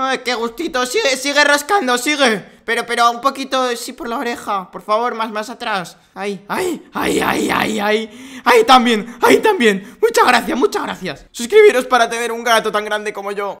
Ay, qué gustito. Sigue, sigue rascando, sigue. Pero, pero, un poquito, sí, por la oreja. Por favor, más, más atrás. Ahí, ahí, ahí, ahí, ahí, ahí. Ahí también, ahí también. Muchas gracias, muchas gracias. Suscribiros para tener un gato tan grande como yo.